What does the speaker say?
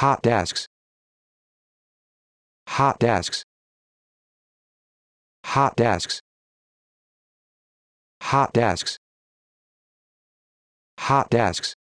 hot desks hot desks hot desks hot desks hot desks